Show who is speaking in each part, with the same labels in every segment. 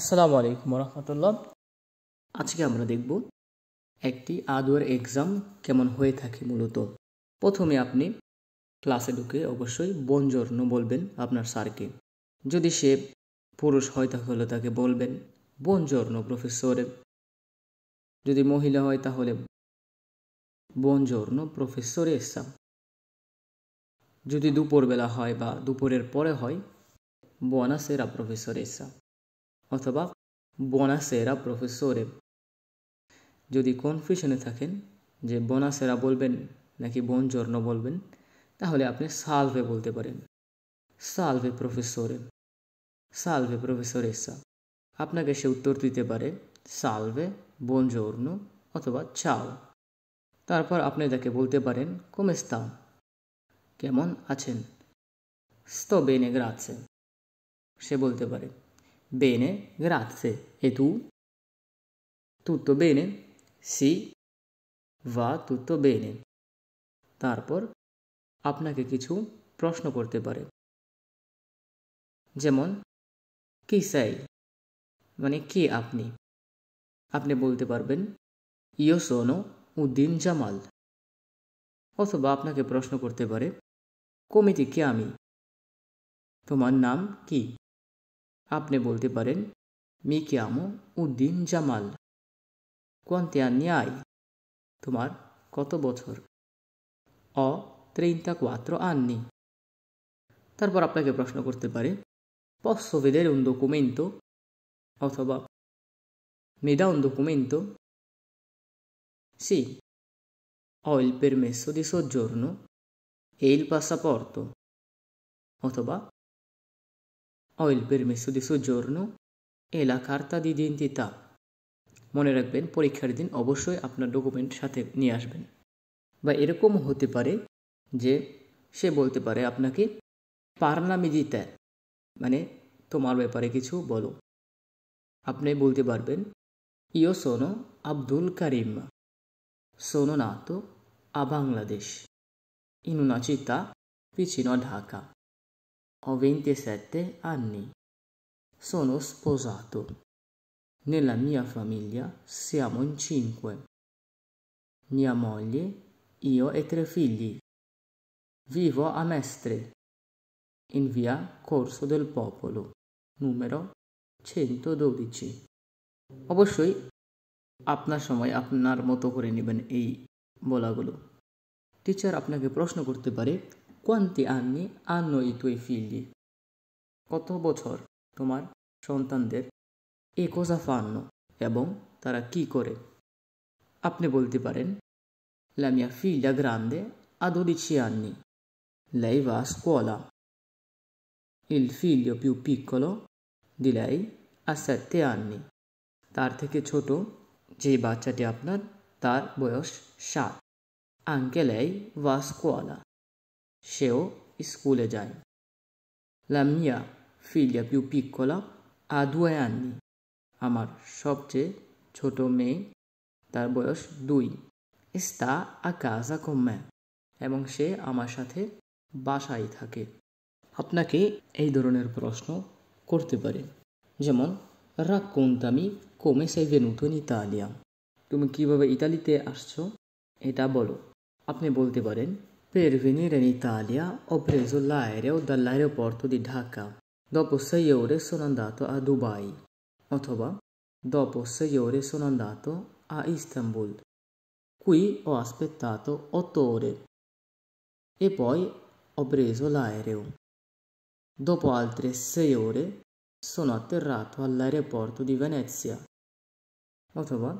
Speaker 1: আসসালামু আলাইকুম রহমতুল্লাহ আজকে আমরা দেখব একটি আদুয়ার এক্সাম কেমন হয়ে থাকে মূলত প্রথমে আপনি ক্লাসে ঢুকে অবশ্যই বঞ্জর্ণ বলবেন আপনার স্যারকে যদি সে পুরুষ হয় তাহলে তাকে বলবেন বঞ্জর্ণ প্রফেসরে যদি মহিলা হয় তাহলে বঞ্জর্ণ প্রফেসরে এসাম যদি দুপুরবেলা হয় বা দুপুরের পরে হয় বনাসেরা সেরা প্রফেসর ইসাম অথবা বনাসেরা প্রফেসরে যদি কনফিউশনে থাকেন যে বনাসেরা বলবেন নাকি বনজর্ণ বলবেন তাহলে আপনি সালভে বলতে পারেন সালভে প্রফেসরে সালভে এসা আপনাকে সে উত্তর দিতে পারে সালভে বনজর্ণ অথবা চাও তারপর আপনি তাকে বলতে পারেন কোমেস্তাও কেমন আছেন স্তবে নেগ্রা আছে সে বলতে পারে Bene, grazie. E tu? Tutto bene? Sì. Va tutto bene. তারপর আপনাকে কিছু প্রশ্ন করতে পারে যেমন কি চাই মানে কে আপনি আপনি বলতে পারবেন ইয় সোনো উদ্দিন জামাল অথবা আপনাকে প্রশ্ন করতে পারে কমিটি কে আমি তোমার নাম কি আপনি বলতে পারেন মিকিয়ামো উদ্দিন জামাল কোয়ান্তিয়া ন্যায় তোমার কত বছর অ ত্রিন্তা কাত্র আননি তারপর আপনাকে প্রশ্ন করতে পারে পশ্চবেদের উন ডকুমেন্ট অথবা মেদা উন ডকুমেন্ট সি অল্পের মেসদিস জর্ন এইল পর্ত অথবা ho il permesso di soggiorno e la carta d'identità মনে রাখবেন পরীক্ষার দিন অবশ্যই আপনার ডকুমেন্ট সাথে নিয়ে আসবেন বা এরকম হতে পারে যে সে বলতে পারে আপনাকে পার্নামিজিতে মানে তোমার ব্যাপারে কিছু বলো আপনি বলতে পারবেন ইয়ো সোনো আব্দুল কারিম সোনো না তো আ Bangladesh ইনুনাচিতা পিছিনো Dhaka Ho 27 anni. Sono sposato. Nella mia famiglia siamo in cinque. Mia moglie, io e tre figli. Vivo a Mestre, in via Corso del Popolo, numero 112. অবশ্যই আপনার সময় আপনার মতো করে নেবেন এই বলাগুলো টিচার আপনাকে প্রশ্ন করতে পারে Quanti anni hanno i tuoi figli? কত বছর তোমার সন্তানদের এ কোজা ফান্নো এবং তারা কি করে আপনি বলতে পারেন La mia figlia grande ha 12 anni. Lei va a scuola. Il figlio più piccolo di lei ha 7 anni. তার থেকে ছোট যে বাচ্চাটি আপনার তার বয়স সাত আঙ্কেল এই ভাস্কোয়ালা সেও স্কুলে যায় লা মিয়া ফিগlia più piccola ha due আননি আমার সবচেয়ে ছোট মেয়ে তার বয়স দুই ইস্তা আ কাজা কম্যা এবং সে আমার সাথে বাসায় থাকে আপনাকে এই ধরনের প্রশ্ন করতে পারে যেমন রাকুন্তামি কমে সেই নতুন ইতালিয়া তুমি কিভাবে ইতালিতে আসছো এটা বলো আপনি বলতে পারেন Per venire in Italia ho preso l'aereo dall'aeroporto di Dhaka. Dopo sei ore sono andato a Dubai. Ottawa. Dopo sei ore sono andato a Istanbul. Qui ho aspettato otto ore. E poi ho preso l'aereo. Dopo altre sei ore sono atterrato all'aeroporto di Venezia. Ottawa.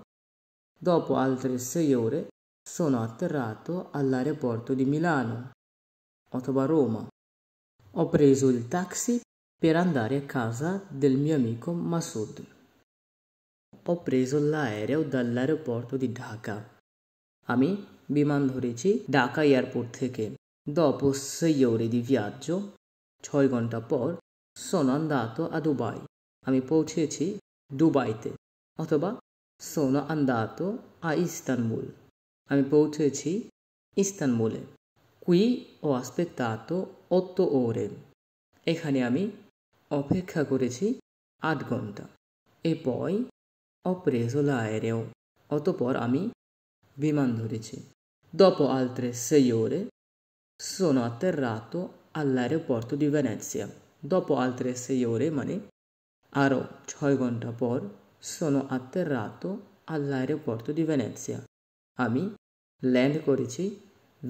Speaker 1: Dopo altre sei ore sono atterrato all'aeroporto di Milano, Ottawa Roma. Ho preso il taxi per andare a casa del mio amico Masud. Ho preso l'aereo dall'aeroporto di Dhaka. Ami বিমান ধরেছি Dhaka airport থেকে dopo sei ore di viaggio ছয় ঘন্টা পর sono andato a Dubai আমি পৌঁছেছি দুবাইতে অথবা sono andato a Istanbul Ami poggiaci Istanbul. Qui ho aspettato 8 ore. এখানে আমি অপেক্ষা করেছি আট ঘন্টা e poi ho preso l'aereo. অতপর আমি বিমান ধরেছি Dopo altre 6 ore sono atterrato all'aeroporto di Venezia. Dopo altre 6 ore মানে আরও ছয় ঘন্টা পর sono atterrato all'aeroporto di Venezia. আমি ল্যান্ড করেছি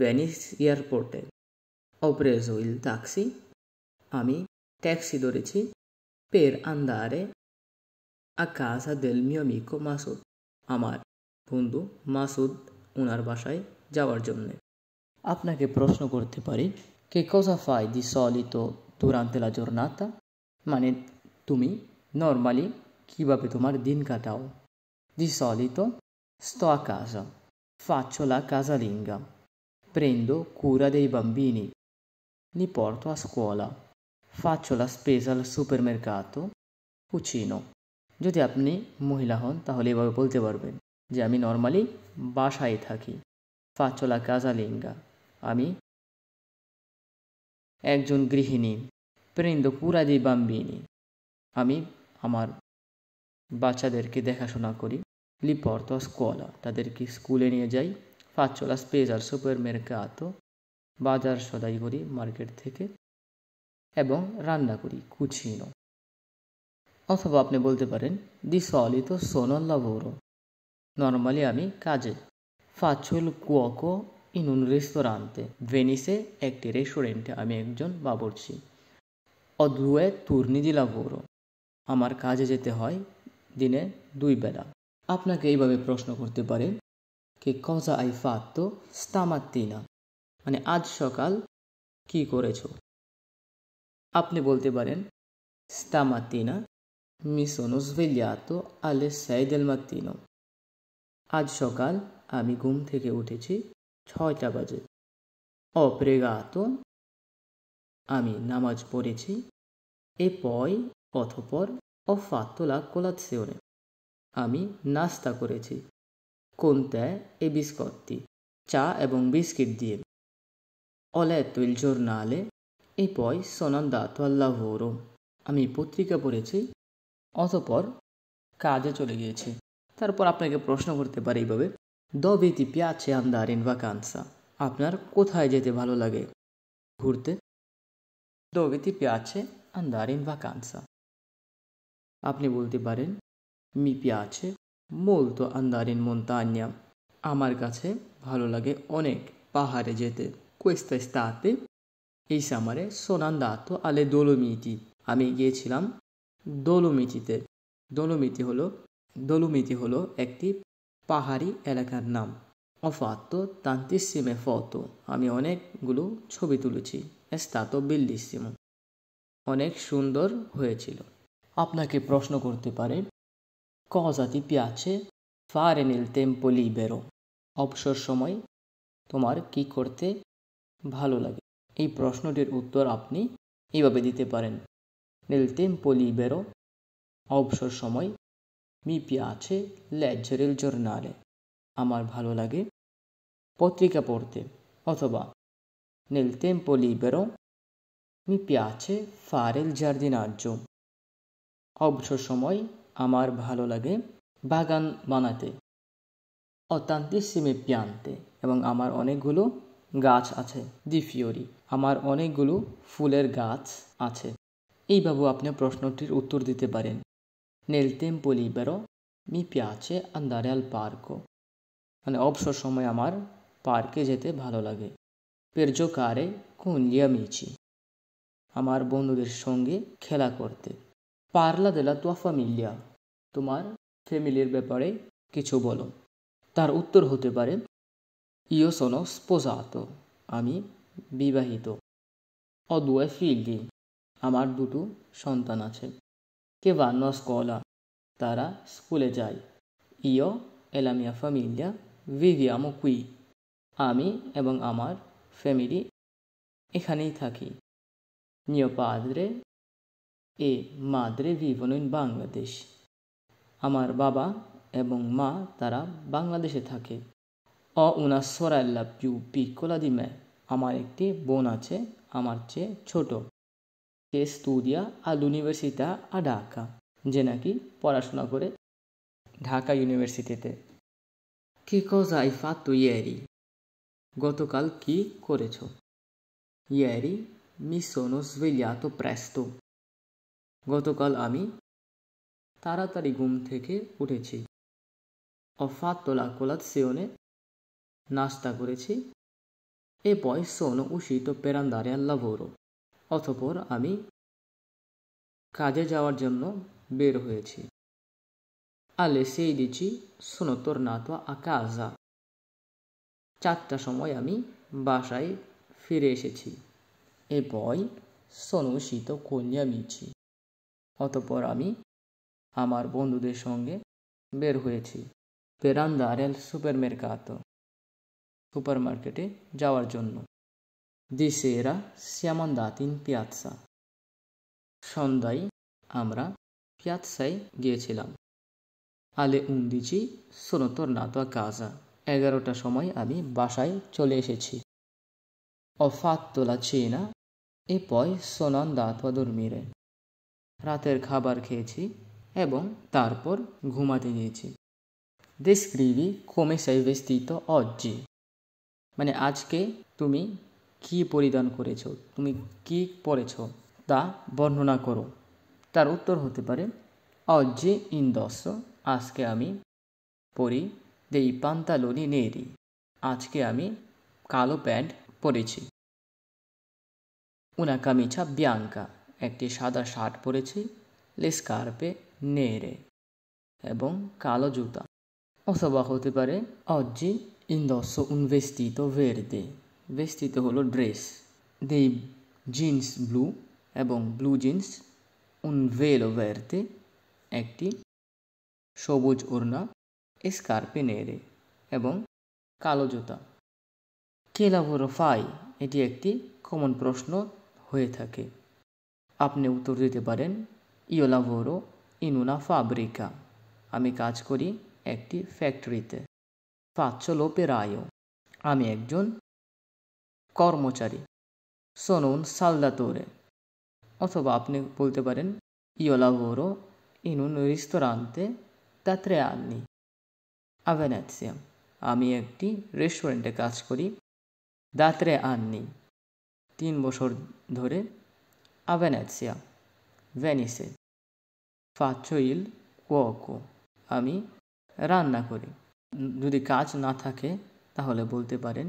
Speaker 1: ভ্যানিস এয়ারপোর্টে অপরেজ হুইল তাক্সি আমি ট্যাক্সি ধরেছি পের আন্দারে আকাশা দেল মিয়মিক মাসুদ আমার বন্ধু মাসুদ ওনার বাসায় যাওয়ার জন্যে আপনাকে প্রশ্ন করতে পারি কে কোসা ফাই দি সলিত দুরান্তে লা জোরনাতা মানে তুমি নর্মালি কীভাবে তোমার দিন কাটাও দি সলিত স্ত আকাশা Faccio la casalinga. Prendo cura dei bambini. Li porto a scuola. Faccio la spesa al supermercato. কুচিনো যদি আপনি মহিলা হন তাহলে এভাবে বলতে পারবেন যে আমি নর্মালি বাসায় থাকি ফাচলা কাজালিঙ্গা আমি একজন গৃহিণী প্রেন্দ পুরাদি বাম্বিনী আমি আমার বাচ্চাদেরকে দেখাশোনা করি li porto a scuola, তাদেরকে স্কুলে নিয়ে যাই faccio la spesa al supermercato বাজার সদাই করি মার্কেট থেকে এবং রান্না করি কুচিনো অথবা আপনি বলতে পারেন দি সলি তো সোনল লাভোরো নর্মালি আমি কাজে ফাচুল কুয়োকো ইন উন রেস্তোরাঁতে ভেনিসে একটি রেস্টুরেন্টে আমি একজন বাবরছি অদুয়ে তুর্নিদি দি আমার কাজে যেতে হয় দিনে দুই বেলা আপনাকে এইভাবে প্রশ্ন করতে পারে কে কজা আই ফাত্ত স্তামাত্তি না মানে আজ সকাল কি করেছ আপনি বলতে পারেন স্তামাত্তি না মিসোনো আলে সাইদেল মাত্তিনো আজ সকাল আমি ঘুম থেকে উঠেছি ছয়টা বাজে অপ্রেগাত আমি নামাজ পড়েছি এ পয় অথপর অফাত্তলা কোলাৎসেওনে আমি নাস্তা করেছি কোনত্যায় এ বিস্কটটি চা এবং বিস্কিট দিয়ে অলে তুইল il এ পয় সোনান sono andato al lavoro আমি পত্রিকা পড়েছি অতপর কাজে চলে গিয়েছি তারপর আপনাকে প্রশ্ন করতে পারে এইভাবে দবে তি পিয়াছে আন্দার ইন ভাকান্সা আপনার কোথায় যেতে ভালো লাগে ঘুরতে দবে তি পিয়াছে আন্দার ইন ভাকান্সা আপনি বলতে পারেন Mi piace molto andare in montagna. আমার কাছে ভালো লাগে অনেক পাহাড়ে যেতে কোয়েস্তা এস্তাতে এই সামারে সোনান্দাতো আলে দোলোমিতি আমি গিয়েছিলাম দোলোমিতিতে দোলোমিতি হলো দোলোমিতি হলো একটি পাহাড়ি এলাকার নাম অফাত্ত তান্তিসিমে ফত আমি অনেকগুলো ছবি তুলেছি এস্তাতো বিল্লিসিমো অনেক সুন্দর হয়েছিল আপনাকে প্রশ্ন করতে পারে Cosa ti piace fare nel tempo libero? অবসর সময় তোমার কি করতে ভালো লাগে এই প্রশ্নটির উত্তর আপনি এইভাবে দিতে পারেন nel পলি বেরো অবসর সময় মি পিয়াছে লেজারেল জার্নালে আমার ভালো লাগে পত্রিকা পড়তে অথবা nel tempo libero মি piace fare il giardinaggio অবসর সময় আমার ভালো লাগে বাগান বানাতে সিমে পিয়ানতে এবং আমার অনেকগুলো গাছ আছে দি ফিওরি আমার অনেকগুলো ফুলের গাছ আছে এইভাবে আপনি প্রশ্নটির উত্তর দিতে পারেন নেল তেম্পো বেরো মি পিয়াচে আন্দারেল পার্কও মানে অবসর সময় আমার পার্কে যেতে ভালো লাগে পেরজো কারে কুন লিয়ামিচি আমার বন্ধুদের সঙ্গে খেলা করতে পার্লা দেলা তোয়া ফামিলিয়া তোমার ফ্যামিলির ব্যাপারে কিছু বলো তার উত্তর হতে পারে ইয় সনো স্পোজাত আমি বিবাহিত অদুয়ে ফিল্ডি আমার দুটো সন্তান আছে কে ভান্ন স্কলা তারা স্কুলে যায় ইয় এলামিয়া ফামিলিয়া ভিভিয়ামো কুই আমি এবং আমার ফ্যামিলি এখানেই থাকি নিয় পাদ্রে এ madre vivono ইন বাংলাদেশ আমার বাবা এবং মা তারা বাংলাদেশে থাকে অ উনা সরাল্লা পিউ পিকোলা দি ম্যা আমার একটি বোন আছে আমার চেয়ে ছোট সে স্তুদিয়া আল ইউনিভার্সিটা আ ঢাকা যে নাকি পড়াশোনা করে ঢাকা ইউনিভার্সিটিতে কি কোজা ইফা তুই ইয়ারি গতকাল কি করেছ ইয়ারি মি সোনো svegliato presto গতকাল আমি তাড়াতাড়ি ঘুম থেকে উঠেছি অফাতলা কোলাত সেওনে নাস্তা করেছি এ বয়স অন উষিত পেরান দাঁড়িয়াল্লা ভোর অথপর আমি কাজে যাওয়ার জন্য বের হয়েছি আলে সেই দিচ্ছি শোনো তোর না তো আকাশা চারটা সময় আমি বাসায় ফিরে এসেছি এ বয় শোনো শীত কন্যা মিছি অতপর আমি আমার বন্ধুদের সঙ্গে বের হয়েছি পেরান্দা রেল সুপার মার্কেট সুপার মার্কেটে যাওয়ার জন্য দিশে এরা তিন পিয়াৎসা সন্ধ্যায় আমরা পিয়াৎসায় গিয়েছিলাম আলে উন্দিচি সোনতর নাতোয়া কাজা এগারোটার সময় আমি বাসায় চলে এসেছি অফাত তোলা চেয়ে না এ পয় সোনান দাঁতোয়া দর্মিরে রাতের খাবার খেয়েছি এবং তারপর ঘুমাতে গিয়েছি descrivi কমে sei vestito অজ্জি মানে আজকে তুমি কি পরিধান করেছো তুমি কি পরেছো তা বর্ণনা করো তার উত্তর হতে পারে অজ্জে দশ আজকে আমি পরি দেই পান্তালনি নেরি আজকে আমি কালো প্যান্ট পরেছি উনা কামিছা bianca একটি সাদা শার্ট পরেছে লেস কার্পে নেড়ে এবং কালো জুতা অথবা হতে পারে অজ্জি ইন্দস্য উনভেস্তিত ভেরদে বেস্তিত হলো ড্রেস দে জিন্স ব্লু এবং ব্লু জিন্স উনভেলো ভেরদে একটি সবুজ ওড়না স্কার্পে নেড়ে এবং কালো জুতা কে লাভোর ফাই এটি একটি কমন প্রশ্ন হয়ে থাকে আপনি উত্তর দিতে পারেন ইও লাভোরো ইন উনা ফাব্রিকা আমি কাজ করি একটি ফ্যাক্টরিতে ফাচ্চো লোপেরায়ো আমি একজন কর্মচারী সনুন সালদাতোরে অথবা আপনি বলতে পারেন ইও লাভোরো ইনুন রেস্তোরাঁতে তাত্রে আননি আভেনাথিয়াম আমি একটি রেস্টুরেন্টে কাজ করি দাত্রে আননি তিন বছর ধরে a Venezia, ভেনিসে faccio il cuoco আমি রান্না করি যদি কাজ না থাকে তাহলে বলতে পারেন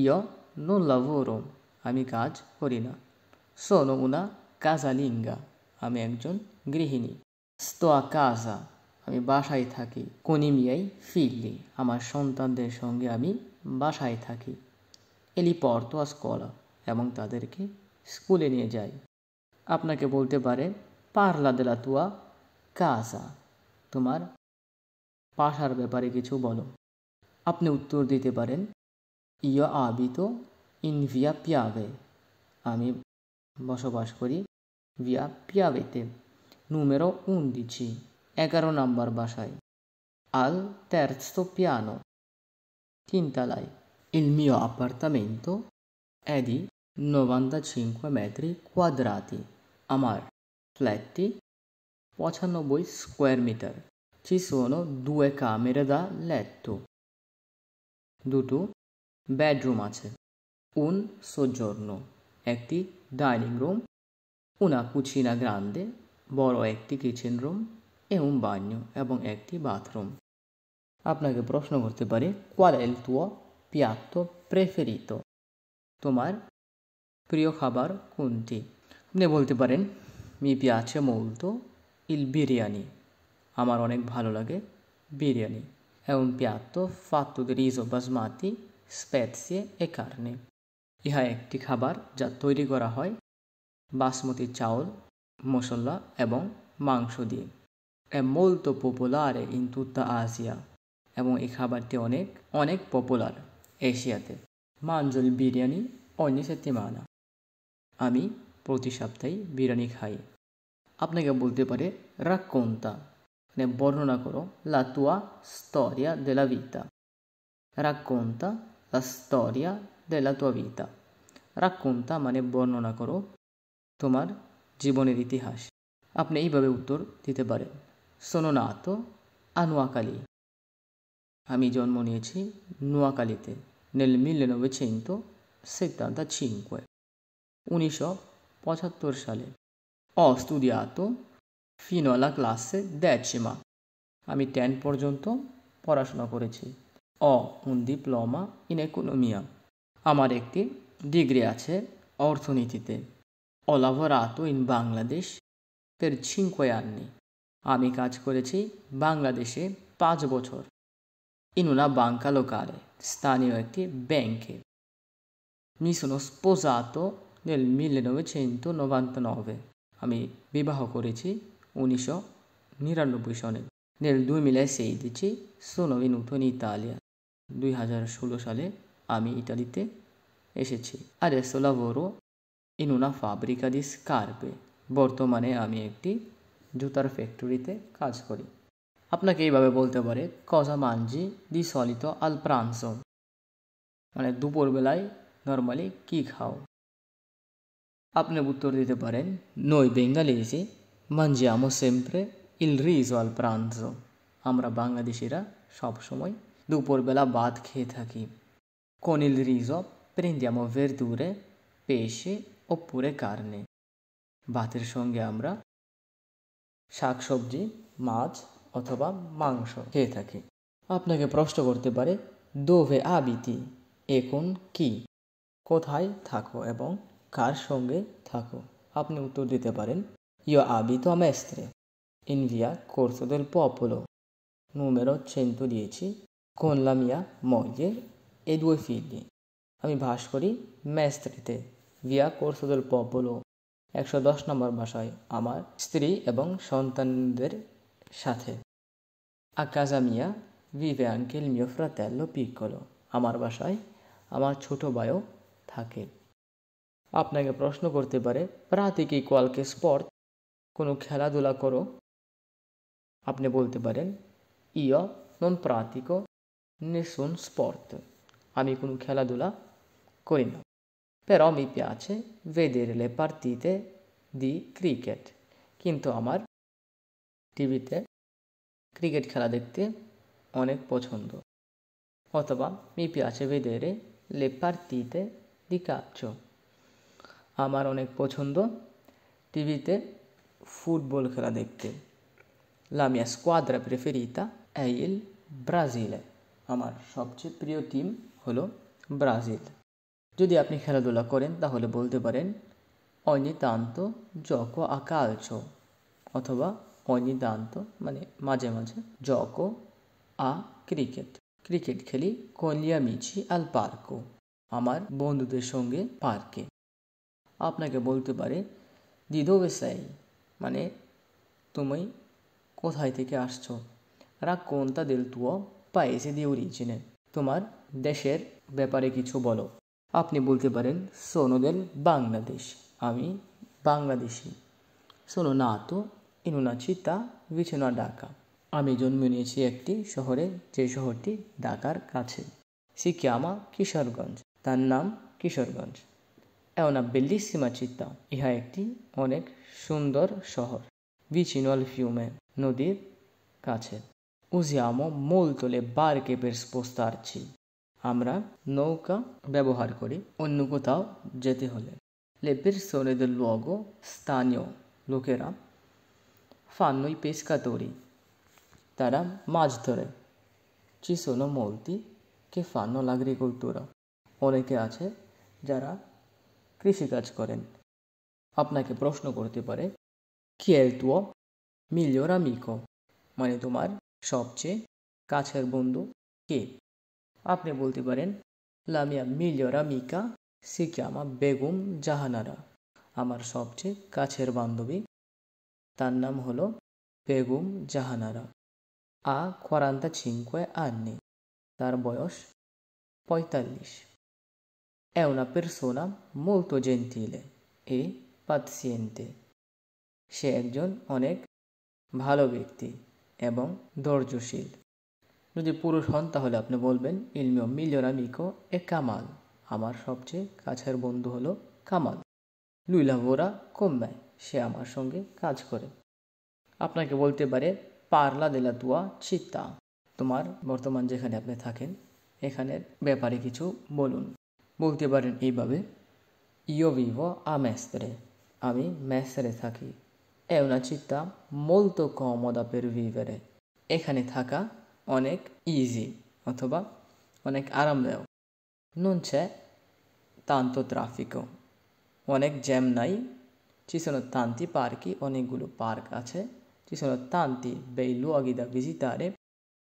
Speaker 1: ইয় non lavoro আমি কাজ করি না sono una casalinga আমি একজন গৃহিণী sto a casa আমি বাসায় থাকি কোনিমিয়াই ফিরলি আমার সন্তানদের সঙ্গে আমি বাসায় থাকি এলি পর্তো স্কলা এবং তাদেরকে স্কুলে নিয়ে যাই আপনাকে বলতে পারে পারলা দেলা তুয়া কাসা তোমার পাশার ব্যাপারে কিছু বলো আপনি উত্তর দিতে পারেন ইয় আবিত ভিয়া পিয়াবে আমি বসবাস করি ভিয়া পিয়াবেতে নুমেরো উন দিচ্ছি এগারো নম্বর বাসায় আল তেরস্তো পিয়ানো তিনতলায় ইলমিয় অ্যাপার্তামেন্তো এদি 95 metri quadrati amar fletti 95 square meter ci sono due camere da letto দুটো বেডরুম আছে un soggiorno একটি dining room, una cucina grande বড় একটি kitchen room, e un bagno এবং bathroom. বাথরুম আপনাকে prossimo করতে পারি qual è il tuo piatto preferito Tomar, প্রিয় খাবার কোনটি আপনি বলতে পারেন মি পিয়াছে মৌলতো ইল বিরিয়ানি আমার অনেক ভালো লাগে বিরিয়ানি এবং পিয়াত্ত ফাতুদের fatto di riso basmati, spezie e ইহা একটি খাবার যা তৈরি করা হয় বাসমতি চাউল মশলা এবং মাংস দিয়ে এ molto পপুলার in tutta আসিয়া এবং এই খাবারটি অনেক অনেক পপুলার এশিয়াতে মাঞ্জল বিরিয়ানি ogni মানা আমি প্রতি সপ্তাহে বিরিয়ানি খাই আপনাকে বলতে পারে রাক্কন্তা মানে বর্ণনা করো লাতুয়া স্তরিয়া দেলা ভিতা রাক্কন্তা লা স্তরিয়া দেলা তুয়া ভিতা রাক্কন্তা মানে বর্ণনা করো তোমার জীবনের ইতিহাস আপনি এইভাবে উত্তর দিতে পারেন শোনো না তো আনুয়াকালি আমি জন্ম নিয়েছি নোয়াকালিতে নেল তো সেটা তা ছিঙ্কুয়ে উনিশশো পঁচাত্তর সালে অ স্তুদিয়াতো ফিনোলা ক্লাসে দ্যাচেমা আমি টেন পর্যন্ত পড়াশোনা করেছি অ উন ডিপ্লোমা ইন ইকোনমিয়া আমার একটি ডিগ্রি আছে অর্থনীতিতে অলাভরাতো ইন বাংলাদেশ পের ছিঙ্কোয়ান্নি আমি কাজ করেছি বাংলাদেশে পাঁচ বছর ইনুনা কারে স্থানীয় একটি ব্যাংকে mi sono nel 1999 আমি বিবাহ করেছি উনিশশো নিরানব্বই সনে নেল দুই সেই দিচ্ছি সোনবি নতুন venuto দুই হাজার ষোলো সালে আমি ইতালিতে এসেছি adesso lavoro in una ফাব্রিকা di scarpe. বর্তমানে আমি একটি জুতার ফ্যাক্টরিতে কাজ করি আপনাকে এইভাবে বলতে পারে কজা মানজি দি সলিত আল প্রান্স মানে দুপুরবেলায় নর্মালি কী খাও আপনি উত্তর দিতে পারেন নই বেঙ্গালিজি মাঞ্জিয়ামো সেম্প্রে ইল রিজ অল প্রান্ত আমরা বাংলাদেশিরা সবসময় দুপুরবেলা ভাত খেয়ে থাকি কোন ইল রিজ অফ ভের ভেরদুরে পেশে ও পুরে কারণে ভাতের সঙ্গে আমরা শাকসবজি মাছ অথবা মাংস খেয়ে থাকি আপনাকে প্রশ্ন করতে পারে দোভে আবিতি এখন কি কোথায় থাকো এবং কার সঙ্গে থাকো আপনি উত্তর দিতে পারেন ইয় তো আমার স্ত্রে ইনভিয়া কোর্সদের দেল নুমেরো numero 110 con la mia moglie e due আমি ভাস করি ম্যাস্ত্রিতে ভিয়া কোর্সদের দেল একশো দশ নম্বর ভাষায় আমার স্ত্রী এবং সন্তানদের সাথে আকাজা আকাজামিয়া ভিভে আঙ্কেল মিও পিক পিকলো আমার বাসায় আমার ছোট বায়ও থাকে আপনাকে প্রশ্ন করতে পারে প্রাতিক ইকুয়াল স্পর্ট কোনো খেলাধুলা করো আপনি বলতে পারেন ইয় নন প্রাতিকো নেসুন স্পর্ত আমি কোনো খেলাধুলা করি না però mi আছে vedere le দি ক্রিকেট কিন্তু আমার টিভিতে ক্রিকেট খেলা দেখতে অনেক পছন্দ অথবা মিপি আছে ভেদেরে লেপার্তিতে দি di আমার অনেক পছন্দ টিভিতে ফুটবল খেলা দেখতে লামিয়া স্কোয়াদ্রা প্রেফেরিতা এইল ব্রাজিলে আমার সবচেয়ে প্রিয় টিম হলো ব্রাজিল যদি আপনি খেলাধুলা করেন তাহলে বলতে পারেন অনিতান্ত জক ছ অথবা অনিতান্ত মানে মাঝে মাঝে জক আ ক্রিকেট ক্রিকেট খেলি কলিয়ামিছি আল পার্কো আমার বন্ধুদের সঙ্গে পার্কে আপনাকে বলতে পারে দিদো বেসাই মানে তুমি কোথায় থেকে আসছো কোনটা দেল তুয় পায়েসে দি অরিজিনে তোমার দেশের ব্যাপারে কিছু বলো আপনি বলতে পারেন সোনোদেল বাংলাদেশ আমি বাংলাদেশি সোনো না তো ইনুনা তা বিছনা ডাকা আমি জন্ম নিয়েছি একটি শহরে যে শহরটি ঢাকার কাছে সিকিয়ামা কিশোরগঞ্জ তার নাম কিশোরগঞ্জ è una bellissima città. ইহা একটি onek সুন্দর shohor. vicino al fiume, nodir kache. usiamo molto le barche per spostarci. Amra nouka byabohar kori onno kothao jete hole. le persone del luogo, স্থানীয় lokera, fanno i pescatori. Tara মাছ ধরে ci sono molti che fanno l'agricoltura. অনেকে ache যারা কৃষিকাজ করেন আপনাকে প্রশ্ন করতে পারে কিয়েল তুয় মিলিয়রা মিকো মানে তোমার সবচেয়ে কাছের বন্ধু কে আপনি বলতে পারেন লামিয়া মিলিয়রা মিকা সিকামা বেগম জাহানারা আমার সবচেয়ে কাছের বান্ধবী তার নাম হলো বেগম জাহানারা আ কোয়ারান্তা ছিঙ্কুয়ে আন্নি তার বয়স পঁয়তাল্লিশ È una persona molto gentile e paziente. সে একজন অনেক ভালো ব্যক্তি এবং ধৈর্যশীল যদি পুরুষ হন তাহলে আপনি বলবেন ইলমিও মিলিয়ন আমিকো এ কামাল আমার সবচেয়ে কাছের বন্ধু হলো কামাল লুইলা ভোরা কম্যায় সে আমার সঙ্গে কাজ করে আপনাকে বলতে পারে পারলা দেলা তুয়া চিত্তা তোমার বর্তমান যেখানে আপনি থাকেন এখানের ব্যাপারে কিছু বলুন বলতে পারেন এইভাবে ইয় বিভ a আমি ম্যাসরে থাকি è una città molto comoda per এখানে থাকা অনেক ইজি অথবা অনেক আরামদায়ক নুন তান্ত ট্রাফিকও অনেক জ্যাম নাই চিসনো তান্তি পার্কই অনেকগুলো পার্ক আছে চিসনো তান্তি বেই লুয়াগিদা ভিজিতারে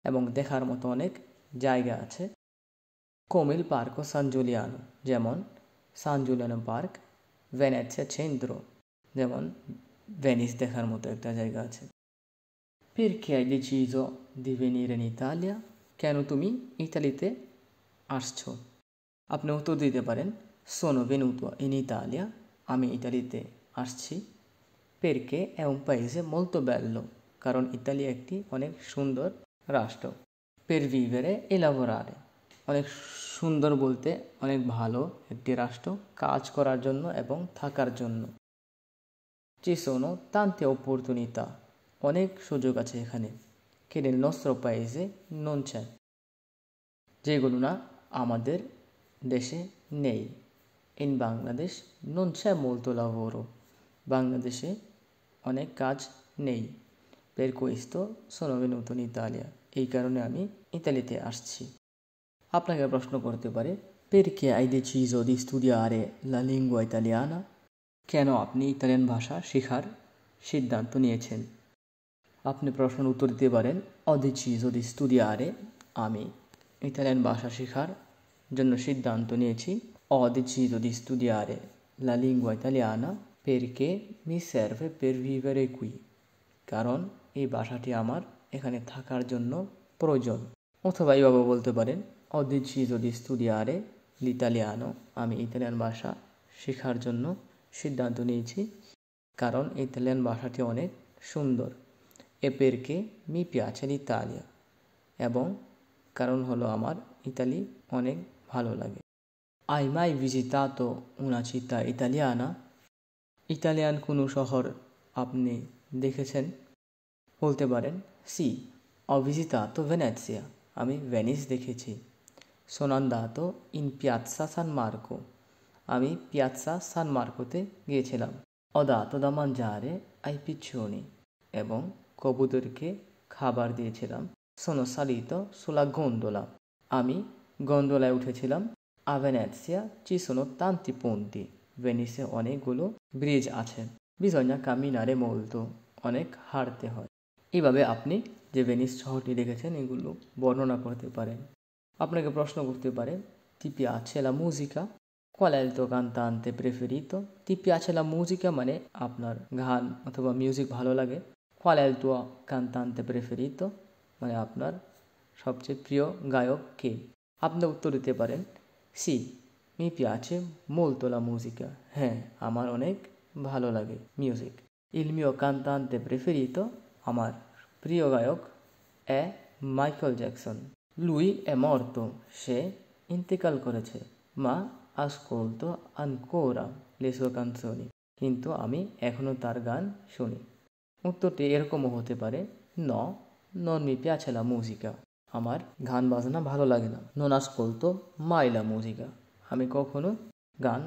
Speaker 1: এবং দেখার মতো অনেক জায়গা আছে কোমিল পার্ক ও San যেমন সান জুলিয়ানো পার্ক ভেনেসিয়া চেন্দ্র যেমন ভেনিস দেখার মতো একটা জায়গা আছে Perché খেয়াই deciso di venire in Italia? কেন তুমি ইতালিতে আসছ আপনি উত্তর দিতে পারেন সোনো ভেনুতো ইন ইতালিয়া আমি ইতালিতে আসছি পেরকে এবং পাইসে মলতো বেল্লো কারণ ইতালি একটি অনেক সুন্দর রাষ্ট্র পের ভিভেরে এলাভোরারে অনেক সুন্দর বলতে অনেক ভালো একটি রাষ্ট্র কাজ করার জন্য এবং থাকার জন্য Ci তান্তে tante অনেক সুযোগ আছে এখানে কেনে নস্ত্র nostro নন চায় যেগুলো না আমাদের দেশে নেই in Bangladesh non c'è molto বড় বাংলাদেশে অনেক কাজ নেই per কইস্ত সোনবে নতুন ইতালিয়া এই কারণে আমি ইতালিতে আসছি আপনাকে প্রশ্ন করতে পারে পেরকে আই দে যদি দি স্তুডিয়ারে লা লিঙ্গুয়া ইতালিয়ানা কেন আপনি ইতালিয়ান ভাষা শেখার সিদ্ধান্ত নিয়েছেন আপনি প্রশ্ন উত্তর দিতে পারেন অদি যদি দি স্তুডিয়ারে আমি ইতালিয়ান ভাষা শেখার জন্য সিদ্ধান্ত নিয়েছি ho যদি di studiare la lingua italiana perché mi serve per vivere কারণ এই ভাষাটি আমার এখানে থাকার জন্য প্রয়োজন অথবা এইভাবে বলতে পারেন ho deciso di studiare l'italiano আমি ইতালিয়ান ভাষা শেখার জন্য সিদ্ধান্ত নিয়েছি কারণ ইতালিয়ান ভাষাটি অনেক সুন্দর এ পেরকে মি পিয়াছে ইতালিয়া এবং কারণ হলো আমার ইতালি অনেক ভালো লাগে আই মাই ভিজিতাতো উনা চিতা ইতালিয়ানা ইতালিয়ান কোনো শহর আপনি দেখেছেন বলতে পারেন সি অভিজিতা তো ভেনেসিয়া আমি ভেনিস দেখেছি সোনান্দাহাতো ইন পিয়াৎসা সান মার্কো আমি পিয়াৎসা সান মার্কোতে গিয়েছিলাম অদাতো দামান যাহারে আই পিছুনি এবং কবুতরকে খাবার দিয়েছিলাম সোনো সালিত সোলা গন্দোলা আমি গন্দোলায় উঠেছিলাম আভেনেসিয়া চিসোনো তান্তিপন্থী ভেনিসে অনেকগুলো ব্রিজ আছে বিজন্যা কামিনারে মলতো অনেক হারতে হয় এভাবে আপনি যে ভেনিস শহরটি দেখেছেন এগুলো বর্ণনা করতে পারেন আপনাকে প্রশ্ন করতে পারে ti piace la musica কোয়াল এল তো গান আনতে প্রেফেরিত তি আছে লা মুজিকা মানে আপনার গান অথবা মিউজিক ভালো লাগে কোয়াল এল তো গান আনতে প্রেফেরিত মানে আপনার সবচেয়ে প্রিয় গায়ক কে আপনি উত্তর দিতে পারেন সি মি পিয়াছে মোল তোলা মুজিকা হ্যাঁ আমার অনেক ভালো লাগে মিউজিক ইলমিও কান্তান্তে প্রেফেরিত আমার প্রিয় গায়ক এ মাইকেল জ্যাকসন Lui è morto, সে ইন্তেকাল করেছে মা আসকোলতো আনকোরা লে সুয়ে কানসোনি কিন্তু আমি এখনও তার গান শুনি উত্তরটি এরকমও হতে পারে ন নন মি পিয়াছেলা মুজিকা আমার গান বাজনা ভালো লাগে না নন আসকোলতো মাইলা মুজিকা আমি কখনো গান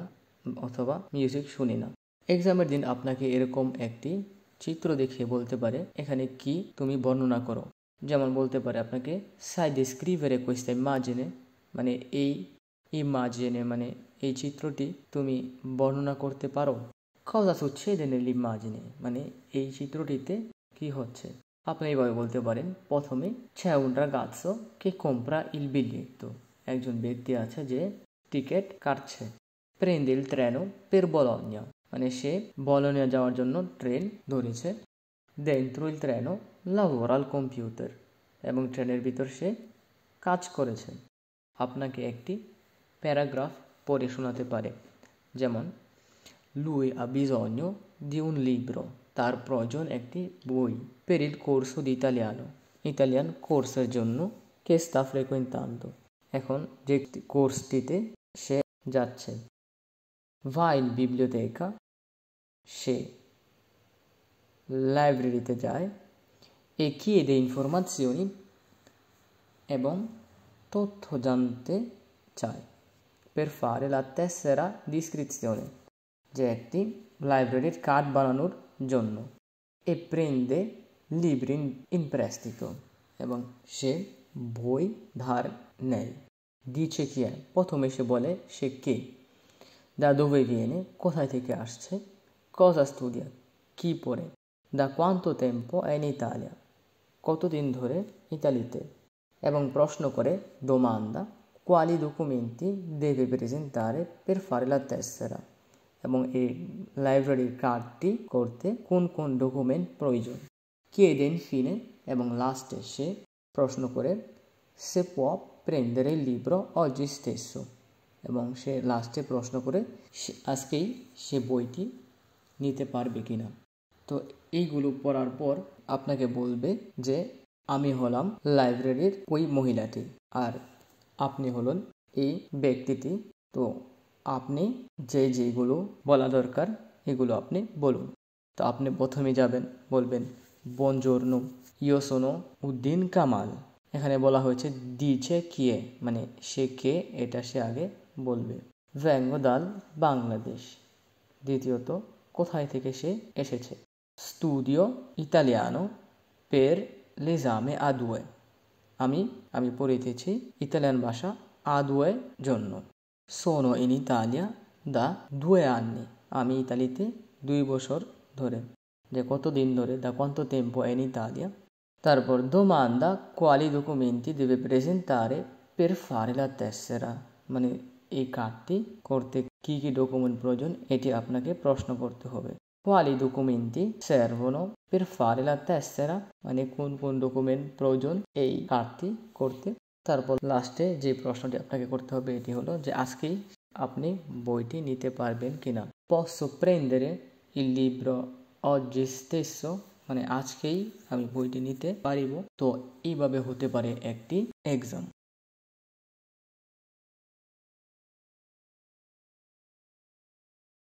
Speaker 1: অথবা মিউজিক শুনি না এক্সামের দিন আপনাকে এরকম একটি চিত্র দেখিয়ে বলতে পারে এখানে কি তুমি বর্ণনা করো যেমন বলতে পারে আপনাকে সাইড স্ক্রিভের কোয়েস্তায় ইমাজিনে মানে এই ইমাজিনে মানে এই চিত্রটি তুমি বর্ণনা করতে পারো কথা সুচ্ছেদে নেলি মার্জিনে মানে এই চিত্রটিতে কি হচ্ছে আপনি এইভাবে বলতে পারেন প্রথমে ছ্যাউন্ডা গাছ কে কোম্পরা ইল বিলিয়িত একজন ব্যক্তি আছে যে টিকিট কাটছে প্রেন্দিল ট্রেনও পের বলনীয় মানে সে বলনীয় যাওয়ার জন্য ট্রেন ধরেছে ত্রুইল ট্রেনও লাভোরাল কম্পিউটার এবং ট্রেনের ভিতর সে কাজ করেছে আপনাকে একটি প্যারাগ্রাফ পড়ে শোনাতে পারে যেমন লুই আবিজন্য দিউন লিব্রো তার প্রয়োজন একটি বই পেরিল কোর্স দি ইতালিয়ানো ইতালিয়ান কোর্সের জন্য কেস্তা ফ্রেকুয়েন্তান্ত এখন যে কোর্সটিতে সে যাচ্ছে ভাইল বিবলিওতে সে লাইব্রেরিতে যায় e chiede informazioni এবং তথ্য giante চায় per fare la tessera di iscrizione যে একটি লাইব্রেরির কার্ড বানানোর জন্য e prende libri in prestito এবং সে বই ধার dice chi è প্রথমে সে বলে সে che da dove viene cosa ti আসছে cosa studia chi pure da quanto tempo è in Italia কতদিন ধরে ইতালিতে এবং প্রশ্ন করে দোমান্দা কোয়ালি ডকুমেন্টি দেবে presentare per fare ফারেলা tessera এবং এই লাইব্রেরি কার্ডটি করতে কোন কোন ডকুমেন্ট প্রয়োজন কে দেন ফিনে এবং লাস্টে সে প্রশ্ন করে সে পুয়া প্রেন্ডের লিব্র অজি এবং সে লাস্টে প্রশ্ন করে আজকেই সে বইটি নিতে পারবে কিনা তো এইগুলো পড়ার পর আপনাকে বলবে যে আমি হলাম লাইব্রেরির ওই মহিলাটি আর আপনি হলেন এই ব্যক্তিটি তো আপনি যে যেগুলো বলা দরকার এগুলো আপনি বলুন তো আপনি প্রথমে যাবেন বলবেন বঞ্জোর্নো ইয়সনো উদ্দিন কামাল এখানে বলা হয়েছে দিছে কিয়ে মানে সে কে এটা সে আগে বলবে ব্যঙ্গদাল বাংলাদেশ দ্বিতীয়ত কোথায় থেকে সে এসেছে Studio italiano per l'esame A2 আমি আমি পড়িতেছি ইতালিয়ান ভাষা A2 এর জন্য Sono in Italia da due anni আমি ইতালিতে দুই বছর ধরে যে কতদিন ধরে da quanto tempo è in Italia তারপর domanda quali documenti deve presentare per fare la tessera মানে এই কার্ডটি করতে কি কি ডকুমেন্ট প্রয়োজন এটি আপনাকে প্রশ্ন করতে হবে quali documenti servono per fare la tessera মানে কোন কোন ডকুমেন্ট প্রয়োজন এই কার্ডটি করতে তারপর লাস্টে যে প্রশ্নটি আপনাকে করতে হবে এটি হলো যে আজকেই আপনি বইটি নিতে পারবেন কিনা posso prendere il libro oggi stesso মানে আজকেই আমি বইটি নিতে পারিব তো এইভাবে হতে পারে একটি এক্সাম